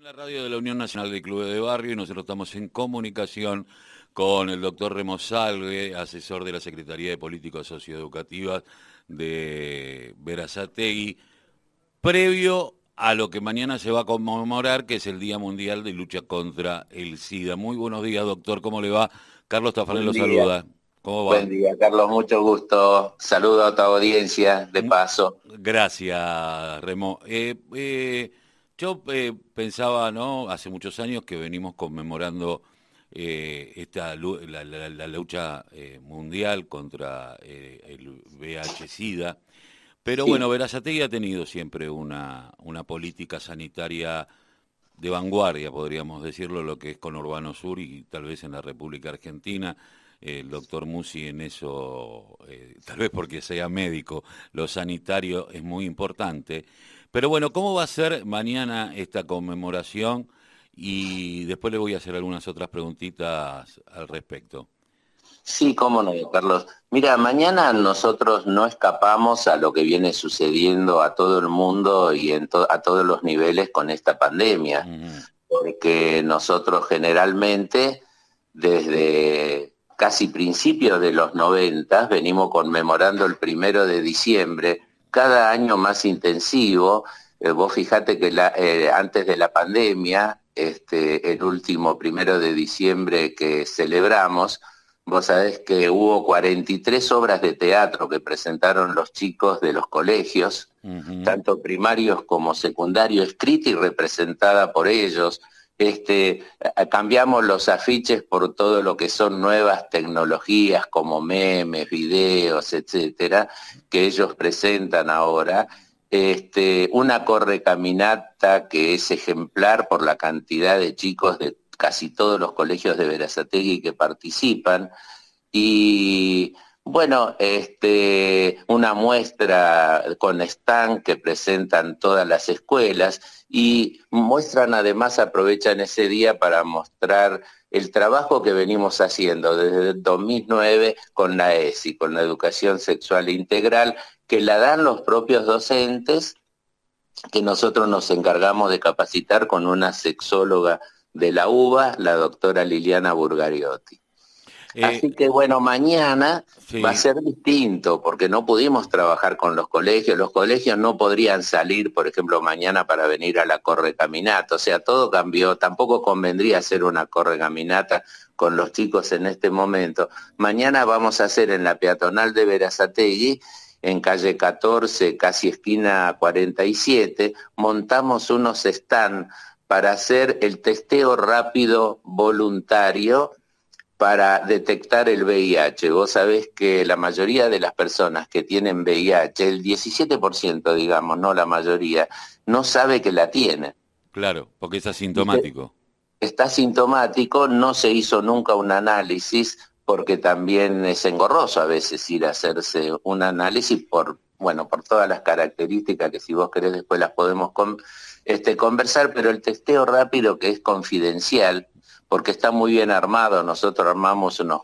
en la radio de la Unión Nacional de Clubes de Barrio y nosotros estamos en comunicación con el doctor Remo Salve, asesor de la Secretaría de Políticas Socioeducativas de Verazategui, previo a lo que mañana se va a conmemorar, que es el Día Mundial de Lucha contra el SIDA. Muy buenos días, doctor, ¿cómo le va? Carlos Tafanel lo saluda. ¿Cómo va? Buen día, Carlos, mucho gusto. Saludo a tu audiencia, de mm, paso. Gracias, Remo. Eh, eh yo eh, pensaba, ¿no? Hace muchos años que venimos conmemorando eh, esta, la, lucha eh, mundial contra el VIH-Sida, pero bueno, Verazategui ha tenido siempre una, una política sanitaria de vanguardia, podríamos decirlo, lo que es con Urbano Sur y tal vez en la República Argentina. El doctor Musi en eso, tal vez porque sea médico, lo sanitario es muy importante. Pero bueno, ¿cómo va a ser mañana esta conmemoración? Y después le voy a hacer algunas otras preguntitas al respecto. Sí, cómo no, Carlos. Mira, mañana nosotros no escapamos a lo que viene sucediendo a todo el mundo y a todos los niveles con esta pandemia, porque nosotros generalmente desde casi principios de los 90 venimos conmemorando el primero de diciembre cada año más intensivo. Eh, vos fijate que eh, antes de la pandemia, este, el último primero de diciembre que celebramos, vos sabés que hubo 43 obras de teatro que presentaron los chicos de los colegios, tanto primarios como secundarios, escrita y representada por ellos. Este, cambiamos los afiches por todo lo que son nuevas tecnologías como memes, videos, etcétera, que ellos presentan ahora. Este, una correcaminata que es ejemplar por la cantidad de chicos de casi todos los colegios de Verazategui que participan. Y bueno, este, una muestra con stand que presentan todas las escuelas y muestran además, aprovechan ese día para mostrar el trabajo que venimos haciendo desde 2009 con la ESI, con la educación sexual integral, que la dan los propios docentes, que nosotros nos encargamos de capacitar con una sexóloga de la UBA, la doctora Liliana Burgariotti. Eh, Así que bueno, mañana va a ser distinto, porque no pudimos trabajar con los colegios, los colegios no podrían salir, por ejemplo, mañana para venir a la corre caminata, o sea, todo cambió, tampoco convendría hacer una correcaminata con los chicos en este momento. Mañana vamos a hacer en la peatonal de Verazategui en calle 14, casi esquina 47, montamos unos stand para hacer el testeo rápido voluntario para detectar el VIH. Vos sabés que la mayoría de las personas que tienen VIH, el 17% digamos, no la mayoría, no sabe que la tiene. Claro, porque es asintomático. Está asintomático, no se hizo nunca un análisis porque también es engorroso a veces ir a hacerse un análisis por, bueno, por todas las características que si vos querés después las podemos este, conversar, pero el testeo rápido que es confidencial, porque está muy bien armado. Nosotros armamos unas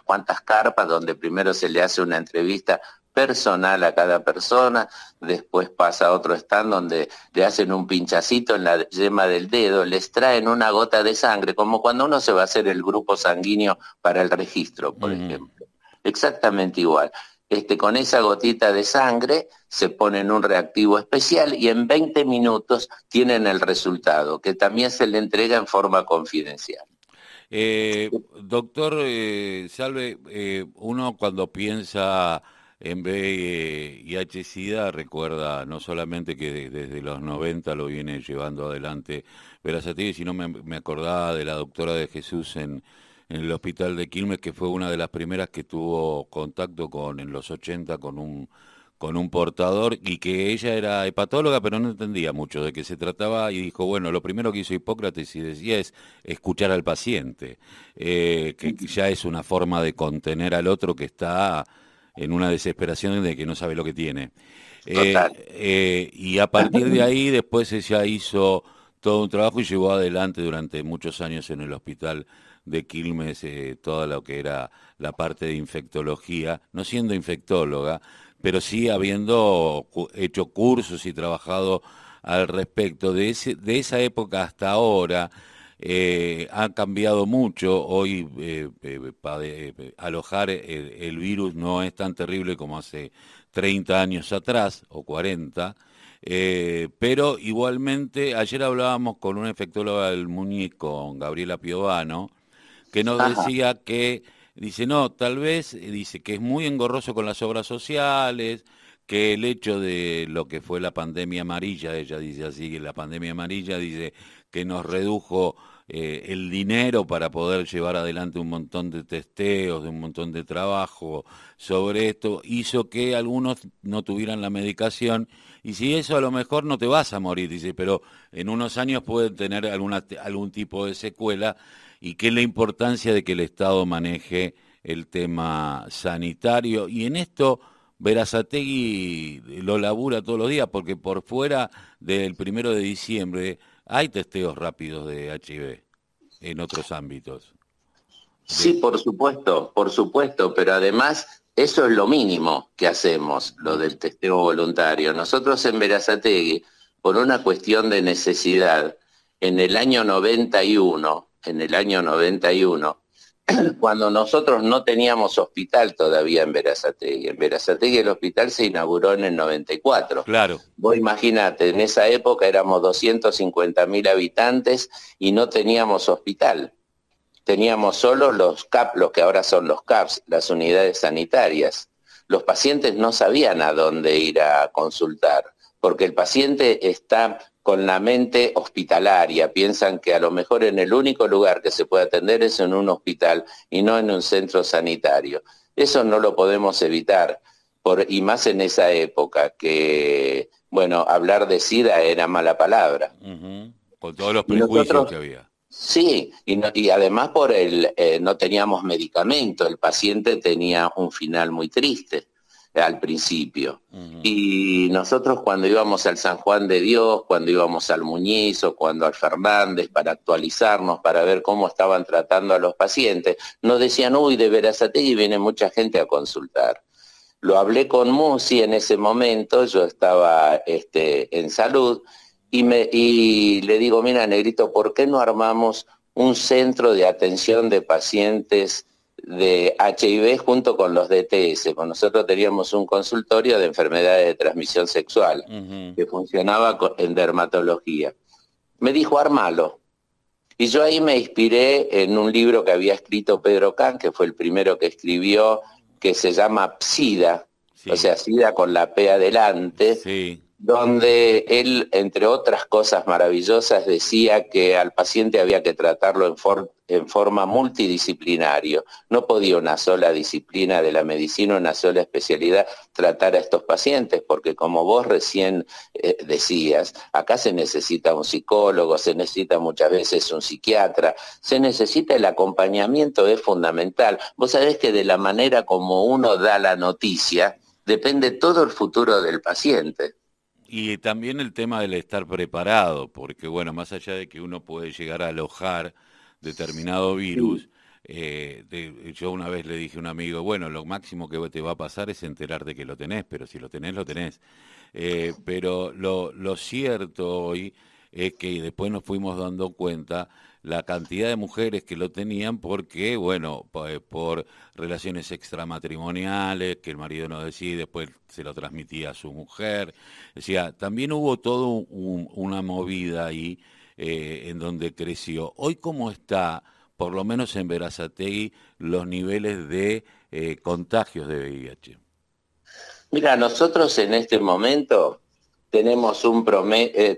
cuantas carpas donde primero se le hace una entrevista personal a cada persona, después pasa a otro stand donde le hacen un pinchacito en la yema del dedo, les traen una gota de sangre, como cuando uno se va a hacer el grupo sanguíneo para el registro, por ejemplo. Exactamente igual. Este, con esa gotita de sangre se pone en un reactivo especial y en 20 minutos tienen el resultado, que también se le entrega en forma confidencial. Eh, doctor eh, Salve, eh, uno cuando piensa en VIH-Sida recuerda no solamente que desde los 90 lo viene llevando adelante ti sino no me acordaba de la doctora de Jesús en, en el hospital de Quilmes, que fue una de las primeras que tuvo contacto con en los 80 con un con un portador y que ella era hepatóloga, pero no entendía mucho de qué se trataba y dijo, bueno, lo primero que hizo Hipócrates y decía es escuchar al paciente, eh, que ya es una forma de contener al otro que está en una desesperación de que no sabe lo que tiene. Eh, eh, y a partir de ahí después ella hizo todo un trabajo y llevó adelante durante muchos años en el hospital de Quilmes eh, toda lo que era la parte de infectología, no siendo infectóloga, pero sí habiendo hecho cursos y trabajado al respecto. De, de esa época hasta ahora eh, ha cambiado mucho. Hoy eh, para alojar el, virus no es tan terrible como hace 30 años atrás o 40. pero igualmente, ayer hablábamos con un infectólogo del con Gabriela Piovano, que nos decía que, dice, no, tal vez, eh, dice que es muy engorroso con las obras sociales, que el hecho de lo que fue la pandemia amarilla, ella dice así, que la pandemia amarilla dice que nos redujo eh, el dinero para poder llevar adelante un montón de testeos, de un montón de trabajo sobre esto, hizo que algunos no tuvieran la medicación. Y si eso a lo mejor no te vas a morir, dice, pero en unos años pueden tener alguna, algún tipo de secuela y qué es la importancia de que el Estado maneje el tema sanitario. Y en esto Verazategui lo labura todos los días, porque por fuera del primero de diciembre hay testeos rápidos de HIV en otros ámbitos. Sí, por supuesto, por supuesto, pero además eso es lo mínimo que hacemos, lo del testeo voluntario. Nosotros en Verazategui, por una cuestión de necesidad, en el año 91 en el año 91, cuando nosotros no teníamos hospital todavía en Verazategui. En Verazategui el hospital se inauguró en el 94. Claro. Vos imaginate, en esa época éramos 250.000 habitantes y no teníamos hospital. Teníamos solo los CAP, los que ahora son los CAPS, las unidades sanitarias. Los pacientes no sabían a dónde ir a consultar, porque el paciente está con la mente hospitalaria, piensan que a lo mejor en el único lugar que se puede atender es en un hospital y no en un centro sanitario. Eso no lo podemos evitar, y más en esa época, que, bueno, hablar de SIDA era mala palabra. todos los prejuicios que había. Sí, y, además por el, eh, no teníamos medicamento, el paciente tenía un final muy triste al principio. Y nosotros cuando íbamos al San Juan de Dios, cuando íbamos al Muñiz o cuando al Fernández para actualizarnos, para ver cómo estaban tratando a los pacientes, nos decían, uy, de veras a y viene mucha gente a consultar. Lo hablé con Musi en ese momento, yo estaba este, en salud, y, me, y le digo, mira, Negrito, ¿por qué no armamos un centro de atención de pacientes de HIV junto con los DTS. Pues nosotros teníamos un consultorio de enfermedades de transmisión sexual que funcionaba en dermatología. Me dijo, armalo. Y yo ahí me inspiré en un libro que había escrito Pedro Can, que fue el primero que escribió, que se llama Psida, o sea, Sida con la P adelante, donde él, entre otras cosas maravillosas, decía que al paciente había que tratarlo en, forma multidisciplinario. No podía una sola disciplina de la medicina, una sola especialidad tratar a estos pacientes, porque como vos recién eh, decías, acá se necesita un psicólogo, se necesita muchas veces un psiquiatra, se necesita el acompañamiento, es fundamental. Vos sabés que de la manera como uno da la noticia, depende todo el futuro del paciente. Y también el tema del estar preparado, porque bueno, más allá de que uno puede llegar a alojar determinado virus, eh, yo una vez le dije a un amigo, bueno, lo máximo que te va a pasar es enterarte que lo tenés, pero si lo tenés, lo tenés. Eh, pero lo, lo cierto hoy es que después nos fuimos dando cuenta la cantidad de mujeres que lo tenían porque, bueno, por, eh, por relaciones extramatrimoniales, que el marido no decide y después se lo transmitía a su mujer. O también hubo toda una movida ahí eh, en donde creció. Hoy, ¿cómo está, por lo menos en Verazategui, los niveles de eh, contagios de VIH? Mira, nosotros en este momento tenemos un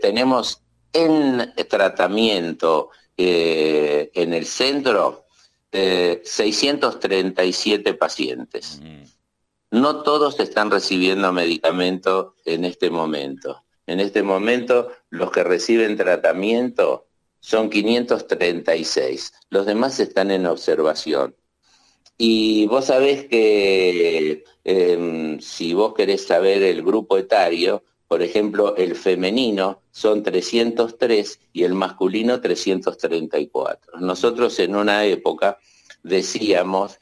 tenemos en tratamiento eh, en el centro 637 pacientes. No todos están recibiendo medicamento en este momento. En este momento los que reciben tratamiento son 536. Los demás están en observación. Y vos sabés que em, si vos querés saber el grupo etario, por ejemplo, el femenino son 303 y el masculino 334. Nosotros en una época decíamos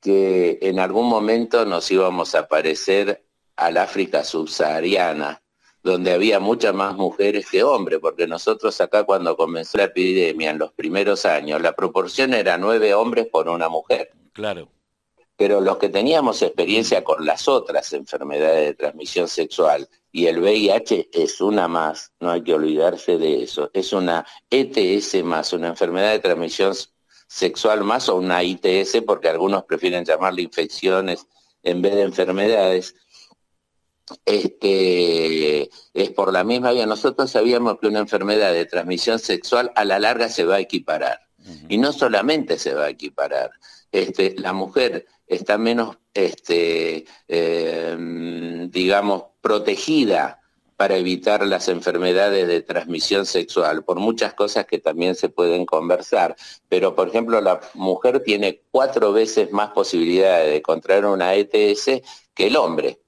que en algún momento nos íbamos a parecer al África subsahariana, donde había muchas más mujeres que hombres, porque nosotros acá cuando comenzó la epidemia en los primeros años, la proporción era nueve hombres por una mujer. Claro pero los que teníamos experiencia con las otras enfermedades de transmisión sexual, y el VIH es una más, no hay que olvidarse de eso, es una ETS más, una enfermedad de transmisión sexual más o una ITS, porque algunos prefieren llamarle infecciones en vez de enfermedades, este, es por la misma vía. Nosotros sabíamos que una enfermedad de transmisión sexual a la larga se va a equiparar. Y no solamente se va a equiparar. Este, la mujer está menos, este, eh, digamos, protegida para evitar las enfermedades de transmisión sexual, por muchas cosas que también se pueden conversar. Pero, por ejemplo, la mujer tiene cuatro veces más posibilidades de contraer una ETS que el hombre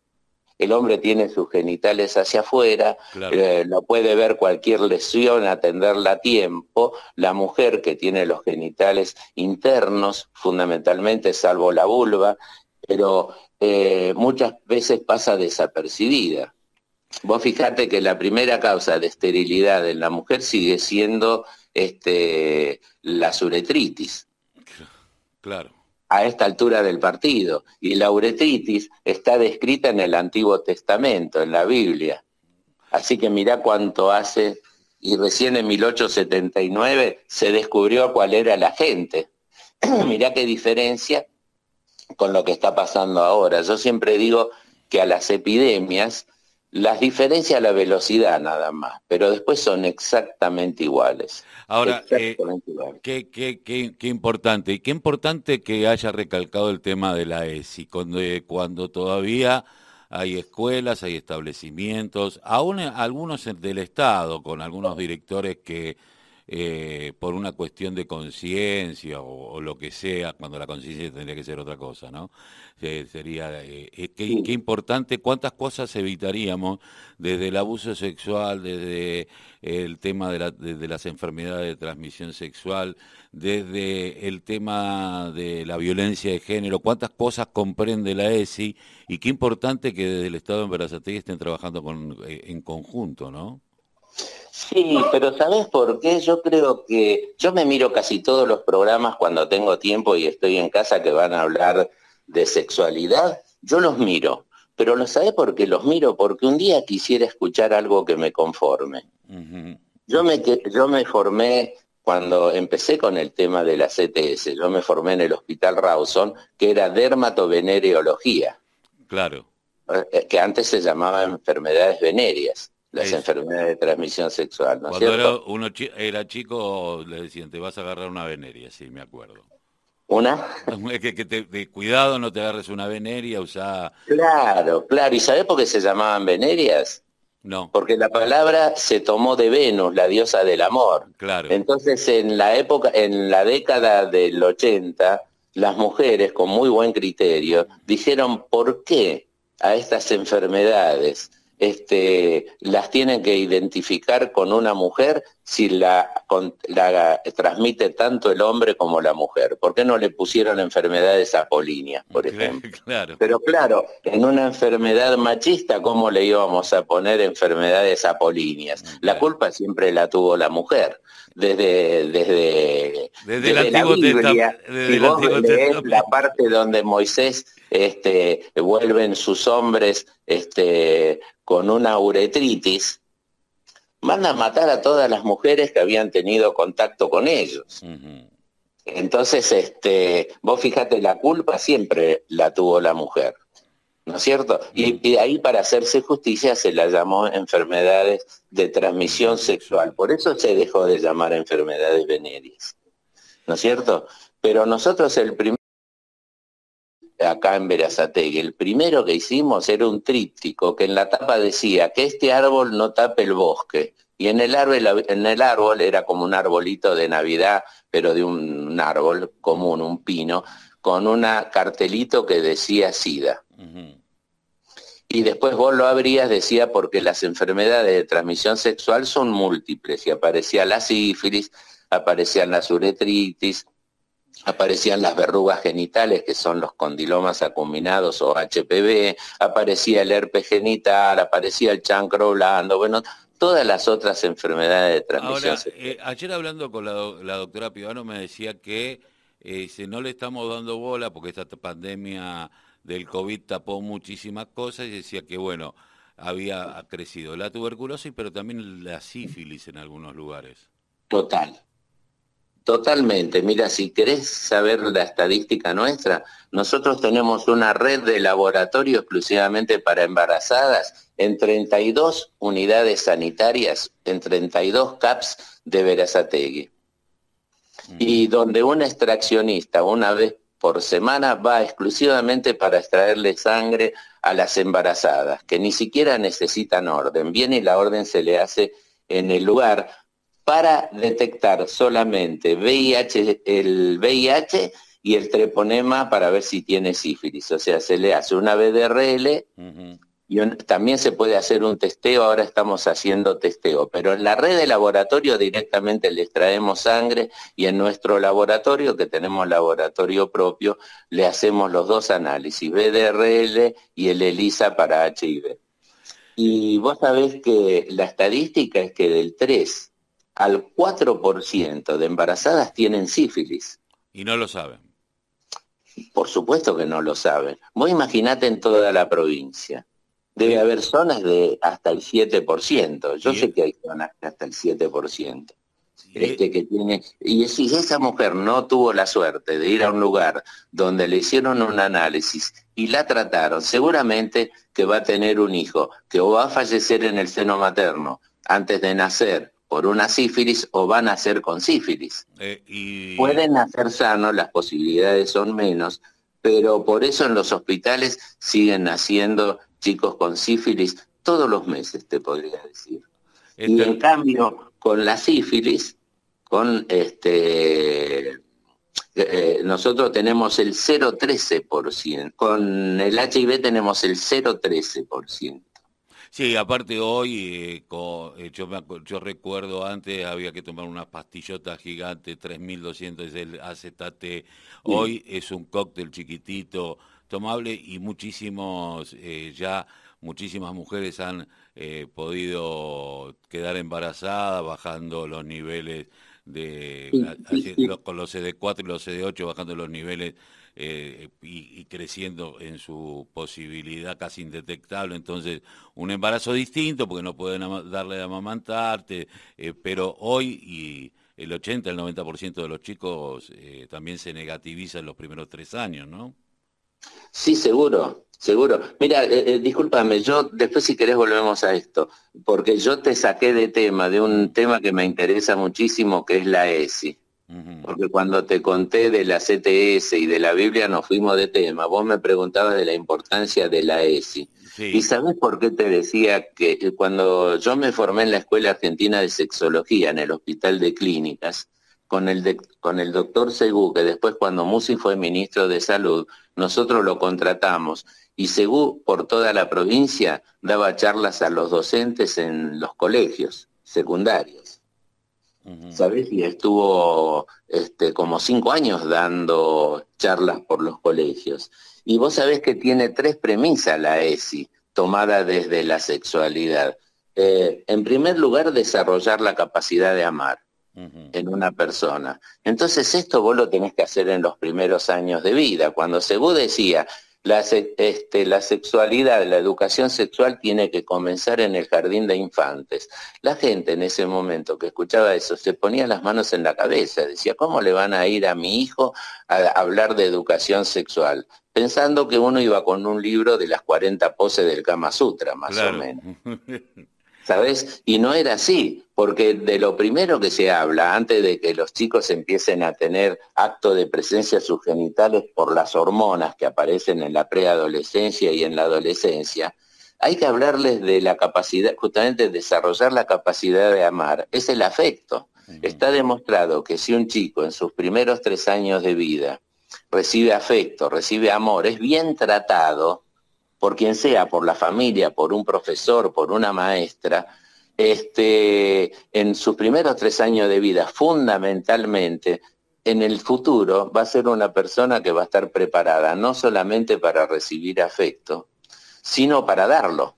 el hombre tiene sus genitales hacia afuera, eh, no puede ver cualquier lesión, atenderla a tiempo, la mujer que tiene los genitales internos, fundamentalmente salvo la vulva, pero eh, muchas veces pasa desapercibida. Vos fijate que la primera causa de esterilidad en la mujer sigue siendo este, la suretritis. Claro a esta altura del partido. Y la uretritis está descrita en el Antiguo Testamento, en la Biblia. Así que mirá cuánto hace, y recién en 1879 se descubrió cuál era la gente. mirá qué diferencia con lo que está pasando ahora. Yo siempre digo que a las epidemias las diferencias a la velocidad nada más, pero después son exactamente iguales. Ahora, eh, Qué, importante, y qué importante que haya recalcado el tema de la ESI, cuando, cuando todavía hay escuelas, hay establecimientos, aún algunos del Estado, con algunos directores que eh, por una cuestión de conciencia o, lo que sea, cuando la conciencia tendría que ser otra cosa, ¿no? sería, eh, eh, qué, importante, cuántas cosas evitaríamos desde el abuso sexual, desde el tema de, las enfermedades de transmisión sexual, desde el tema de la violencia de género, cuántas cosas comprende la ESI y qué importante que desde el Estado de Berazategui estén trabajando en conjunto, ¿no? Sí, pero ¿sabes por qué? Yo creo que yo me miro casi todos los programas cuando tengo tiempo y estoy en casa que van a hablar de sexualidad, yo los miro, pero no ¿sabes por qué los miro? Porque un día quisiera escuchar algo que me conforme. Yo me, yo me formé cuando empecé con el tema de la CTS, yo me formé en el Hospital Rawson, que era dermatovenereología. Claro. Eh, eh, que antes se llamaba enfermedades venéreas. Las enfermedades de transmisión sexual, ¿no Cuando Era, era chico, le decían, te vas a agarrar una veneria, sí, me acuerdo. ¿Una? que, cuidado, no te agarres una veneria, sea... Claro, claro. ¿Y sabés por qué se llamaban venerias? No. Porque la palabra se tomó de Venus, la diosa del amor. Claro. Entonces, en la época, en la década del 80, las mujeres, con muy buen criterio, dijeron por qué a estas enfermedades este, las tienen que identificar con una mujer si la, transmite tanto el hombre como la mujer. ¿Por qué no le pusieron enfermedades apolíneas, por ejemplo? Pero claro, en una enfermedad machista, ¿cómo le íbamos a poner enfermedades apolíneas? Mm, la culpa siempre la tuvo la mujer desde, desde, la Biblia, la parte donde Moisés este, vuelven sus hombres este, con una uretritis, van a matar a todas las mujeres que habían tenido contacto con ellos. Entonces, este, vos fíjate, la culpa siempre la tuvo la mujer. ¿no es cierto? Mm. Y, ahí para hacerse justicia se la llamó enfermedades de transmisión mm. sexual, por eso se dejó de llamar enfermedades venéreas, ¿no es cierto? Pero nosotros el primero acá en Verazategui, el primero que hicimos era un tríptico que en la tapa decía que este árbol no tape el bosque. Y en el árbol, en el árbol era como un arbolito de Navidad, pero de un, un árbol común, un pino, con un cartelito que decía SIDA. Y después vos lo abrías, decía, porque las enfermedades de transmisión sexual son múltiples y aparecía la sífilis, aparecían las uretritis, aparecían las verrugas genitales, que son los condilomas acuminados o HPV, aparecía el herpes genital, aparecía el chancro blando, bueno, todas las otras enfermedades de transmisión sexual. Eh, ayer hablando con la, doctora Pivano me decía que eh, si no le estamos dando bola porque esta pandemia del COVID tapó muchísimas cosas y decía que, bueno, había crecido la tuberculosis, pero también la sífilis en algunos lugares. Total, totalmente. Mira, si querés saber la estadística nuestra, nosotros tenemos una red de laboratorio exclusivamente para embarazadas en 32 unidades sanitarias, en 32 CAPS de Verazategui. Mm. Y donde un extraccionista, una vez por semana va exclusivamente para extraerle sangre a las embarazadas, que ni siquiera necesitan orden. Viene y la orden se le hace en el lugar para detectar solamente el VIH y el treponema para ver si tiene sífilis. O sea, se le hace una BDRL y también se puede hacer un testeo, ahora estamos haciendo testeo, pero en la red de laboratorio directamente le extraemos sangre y en nuestro laboratorio, que tenemos laboratorio propio, le hacemos los dos análisis, BDRL y el ELISA para HIV. Y vos sabés que la estadística es que del 3 al 4% de embarazadas tienen sífilis. Y no lo saben. Por supuesto que no lo saben. Vos imaginate en toda la provincia Debe haber zonas de hasta el 7%. Yo sé que hay zonas de hasta el 7%. Este, que tiene, y si esa mujer no tuvo la suerte de ir a un lugar donde le hicieron un análisis y la trataron, seguramente que va a tener un hijo que o va a fallecer en el seno materno antes de nacer por una sífilis o va a nacer con sífilis. Eh, Pueden nacer sanos, las posibilidades son menos, pero por eso en los hospitales siguen naciendo chicos con sífilis todos los meses, te podría decir. Y este- en cambio, con la sífilis, con este eh, eh, nosotros tenemos el 0,13%, con el HIV tenemos el 0,13%. Sí, aparte hoy, eh, yo, recuerdo antes había que tomar una pastillota gigante, 3.200 es el acetate, hoy es un cóctel chiquitito, tomable y muchísimos eh, ya muchísimas mujeres han eh, podido quedar embarazadas bajando los niveles de con los CD4 y los CD8 bajando los niveles eh, y, creciendo en su posibilidad casi indetectable. Entonces, un embarazo distinto porque no pueden darle de amamantarte, pero hoy y el 80, el 90% de los chicos también se negativizan los primeros tres años, ¿no? Sí, seguro, seguro. Mira, eh, eh, discúlpame, yo después si querés volvemos a esto, porque yo te saqué de tema, de un tema que me interesa muchísimo, que es la ESI. Porque cuando te conté de la CTS y de la Biblia nos fuimos de tema. Vos me preguntabas de la importancia de la ESI. ¿Y sabes por qué te decía que eh, cuando yo me formé en la Escuela Argentina de Sexología, en el Hospital de Clínicas, con el, con el doctor Segú, que después cuando Musi fue ministro de Salud, nosotros lo contratamos y Segú por toda la provincia daba charlas a los docentes en los colegios secundarios. ¿Sabes? Y estuvo este, como cinco años dando charlas por los colegios. Y vos sabés que tiene tres premisas la ESI, tomada desde la sexualidad. Eh, en primer lugar, desarrollar la capacidad de amar en una persona. Entonces esto vos lo tenés que hacer en los primeros años de vida. Cuando Segú decía, la, este, la sexualidad, la educación sexual tiene que comenzar en el jardín de infantes. La gente en ese momento que escuchaba eso se ponía las manos en la cabeza, decía, ¿cómo le van a ir a mi hijo a hablar de educación sexual? Pensando que uno iba con un libro de las 40 poses del Kama Sutra, más o menos. ¿sabes? Y no era así, porque de lo primero que se habla, antes de que los chicos empiecen a tener acto de presencia sus genitales por las hormonas que aparecen en la preadolescencia y en la adolescencia, hay que hablarles de la capacidad, justamente desarrollar la capacidad de amar, es el afecto. Está demostrado que si un chico en sus primeros tres años de vida recibe afecto, recibe amor, es bien tratado, por quien sea, por la familia, por un profesor, por una maestra, este, en sus primeros tres años de vida, fundamentalmente, en el futuro va a ser una persona que va a estar preparada no solamente para recibir afecto, sino para darlo.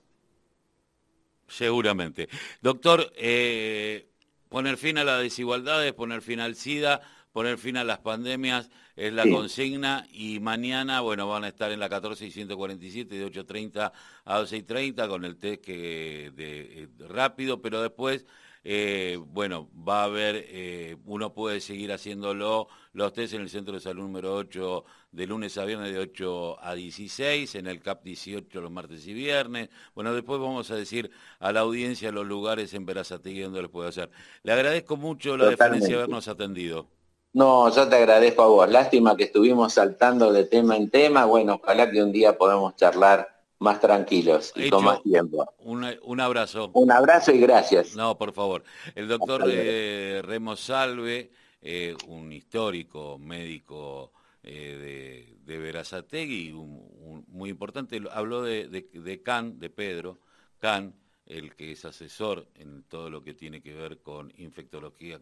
Seguramente. Doctor, eh, poner fin a las desigualdades, poner fin al SIDA poner fin a las pandemias es la consigna y mañana, bueno, van a estar en la 14 y 147 de 8.30 a 12.30 con el test que eh, rápido, pero después... Eh, bueno, va a haber, eh, uno puede seguir haciéndolo, los test en el centro de salud número 8 de lunes a viernes de 8 a 16, en el CAP 18 los martes y viernes. Bueno, después vamos a decir a la audiencia los lugares en Verazategui donde los puede hacer. Le agradezco mucho la deferencia de habernos atendido. No, yo te agradezco a vos. Lástima que estuvimos saltando de tema en tema. Bueno, ojalá que un día podamos charlar más tranquilos y con más tiempo. un, abrazo. Un abrazo y gracias. No, por favor. El doctor eh, Remo Salve, eh, un histórico médico eh, de, de, Verazategui, muy importante, habló de, de Can, de Pedro, Can, el que es asesor en todo lo que tiene que ver con infectología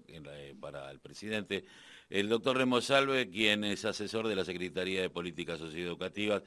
para el presidente. El doctor Remo Salve, quien es asesor de la Secretaría de Políticas Socioeducativas